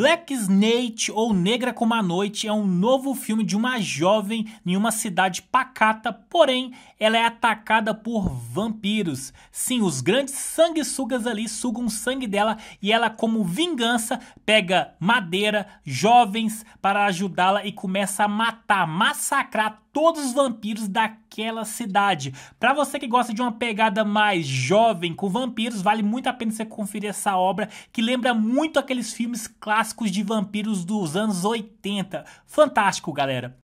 Black Snake ou Negra como a Noite é um novo filme de uma jovem em uma cidade pacata, porém ela é atacada por vampiros. Sim, os grandes sanguessugas ali sugam o sangue dela e ela, como vingança, pega madeira, jovens para ajudá-la e começa a matar, massacrar todos os vampiros da naquela cidade. Para você que gosta de uma pegada mais jovem com vampiros, vale muito a pena você conferir essa obra que lembra muito aqueles filmes clássicos de vampiros dos anos 80. Fantástico, galera.